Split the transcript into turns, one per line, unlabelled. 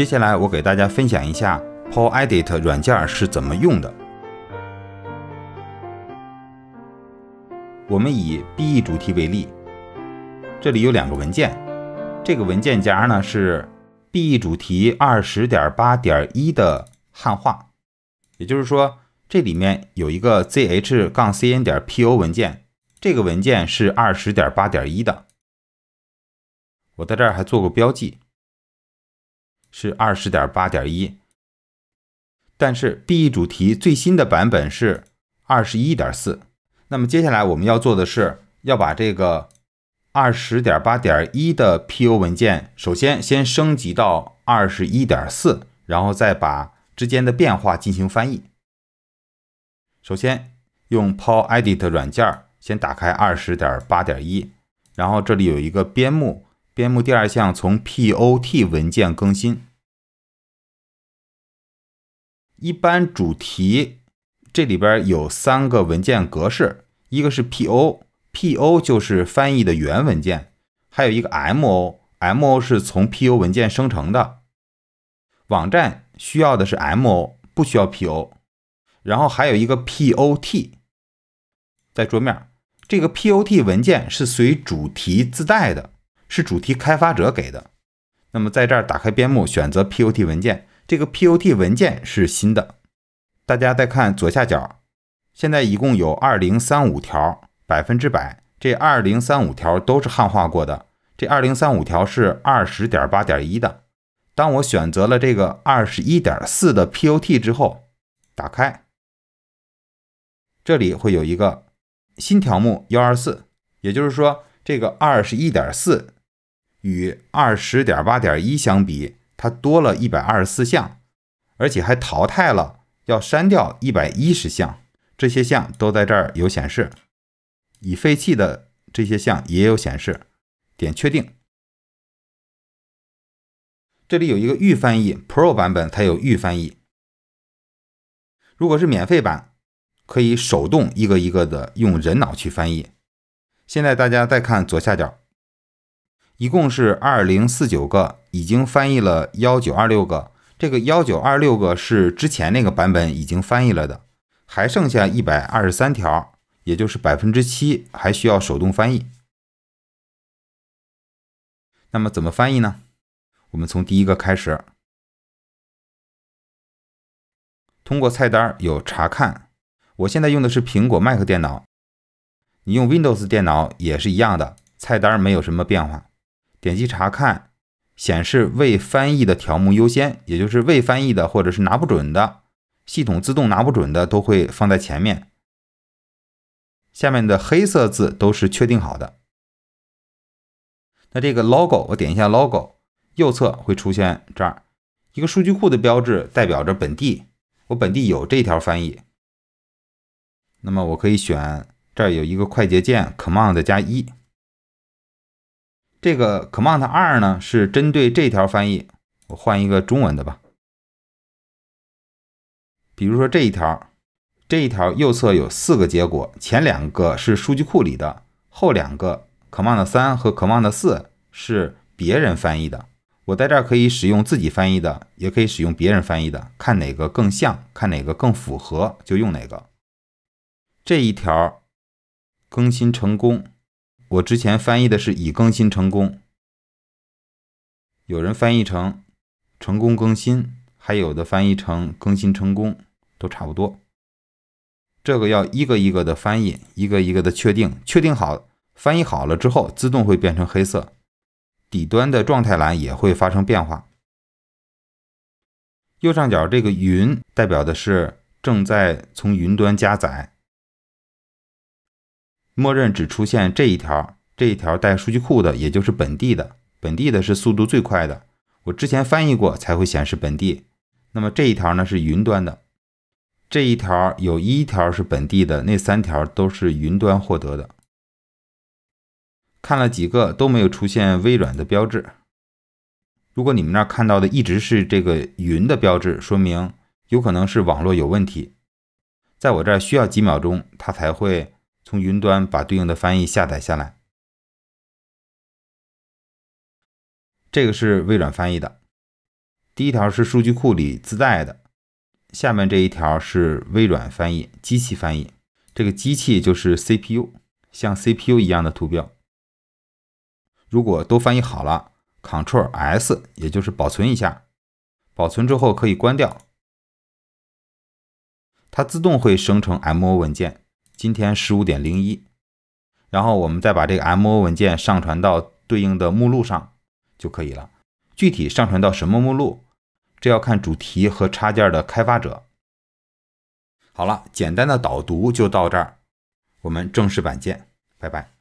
接下来我给大家分享一下 PowerEdit 软件是怎么用的。我们以 BE 主题为例，这里有两个文件，这个文件夹呢是 BE 主题20.8.1的汉化，也就是说这里面有一个 zh-cn.po 杠点文件，这个文件是20.8.1的。我在这儿还做过标记。是二十点八点一，但是 B E 主题最新的版本是二十一点四。那么接下来我们要做的是要把这个二十点八点一的 P U 文件，首先先升级到二十一点四，然后再把之间的变化进行翻译。首先用 p o w e Edit 软件先打开二十点八点一，然后这里有一个边目。边目第二项从 POT 文件更新。一般主题这里边有三个文件格式，一个是 PO，PO 就是翻译的原文件，还有一个 MO，MO 是从 p o 文件生成的。网站需要的是 MO，不需要 PO。然后还有一个 POT，在桌面，这个 POT 文件是随主题自带的。是主题开发者给的。那么，在这儿打开边牧，选择 POT 文件。这个 POT 文件是新的。大家再看左下角，现在一共有二零三五条，百分之百。这二零三五条都是汉化过的。这二零三五条是二十点八点一的。当我选择了这个二十一点四的 POT 之后，打开，这里会有一个新条目幺二四，也就是说，这个二十一点四。与二十点八点一相比，它多了一百二十四项，而且还淘汰了要删掉一百一十项，这些项都在这儿有显示，已废弃的这些项也有显示。点确定，
这里有一个预翻译，Pro 版本才有预翻译。
如果是免费版，可以手动一个一个的用人脑去翻译。现在大家再看左下角。一共是二零四九个，已经翻译了幺九二六个，这个幺九二六个是之前那个版本已经翻译了的，还剩下一百二十三条，也就是百分之七还需要手动翻译。那么怎么翻译
呢？我们从第一个开始，
通过菜单有查看。我现在用的是苹果 Mac 电脑，你用 Windows 电脑也是一样的，菜单没有什么变化。点击查看，显示未翻译的条目优先，也就是未翻译的或者是拿不准的，系统自动拿不准的都会放在前面。下面的黑色字都是确定好的。那这个 logo，我点一下 logo，右侧会出现这儿一个数据库的标志，代表着本地，我本地有这条翻译。那么我可以选，这儿有一个快捷键，command 加一。这个 command 二呢是针对这条翻译，我换一个中文的吧。比如说这一条，这一条右侧有四个结果，前两个是数据库里的，后两个 command 三和 command 四是别人翻译的。我在这儿可以使用自己翻译的，也可以使用别人翻译的，看哪个更像，看哪个更符合就用哪个。这一条更新成功。我之前翻译的是“已更新成功”，有人翻译成“成功更新”，还有的翻译成“更新成功”，都差不多。这个要一个一个的翻译，一个一个的确定，确定好翻译好了之后，自动会变成黑色，底端的状态栏也会发生变化。右上角这个云代表的是正在从云端加载。默认只出现这一条，这一条带数据库的，也就是本地的，本地的是速度最快的。我之前翻译过才会显示本地。那么这一条呢是云端的，这一条有一条是本地的，那三条都是云端获得的。看了几个都没有出现微软的标志。如果你们那儿看到的一直是这个云的标志，说明有可能是网络有问题。在我这儿需要几秒钟，它才会。从云端把
对应的翻译下载下来。这个
是微软翻译的，第一条是数据库里自带的，下面这一条是微软翻译机器翻译，这个机器就是 CPU，像 CPU 一样的图标。如果都翻译好了，Ctrl S 也就是保存一下，保存之后可以关掉，它自动会生成 MO 文件。今天十五点零一，然后我们再把这个 MO 文件上传到对应的目录上就可以了。具体上传到什么目录，这要看主题和插件的开发者。好了，简单的导读就到这儿，我们正式版见，
拜拜。